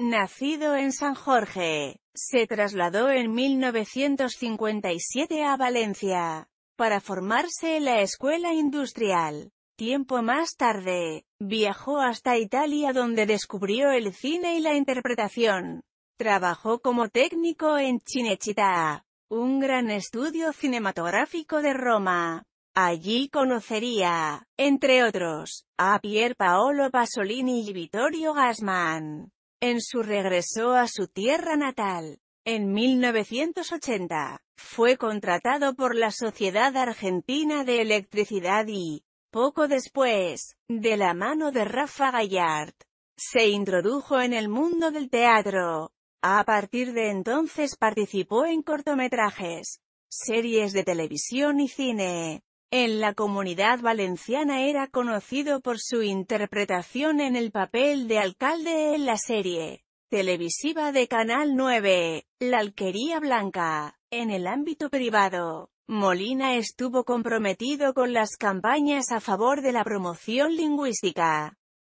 Nacido en San Jorge, se trasladó en 1957 a Valencia, para formarse en la Escuela Industrial. Tiempo más tarde, viajó hasta Italia donde descubrió el cine y la interpretación. Trabajó como técnico en Cinecittà, un gran estudio cinematográfico de Roma. Allí conocería, entre otros, a Pier Paolo Pasolini y Vittorio Gasman en su regreso a su tierra natal. En 1980, fue contratado por la Sociedad Argentina de Electricidad y, poco después, de la mano de Rafa Gallard, se introdujo en el mundo del teatro. A partir de entonces participó en cortometrajes, series de televisión y cine. En la comunidad valenciana era conocido por su interpretación en el papel de alcalde en la serie televisiva de Canal 9, La Alquería Blanca. En el ámbito privado, Molina estuvo comprometido con las campañas a favor de la promoción lingüística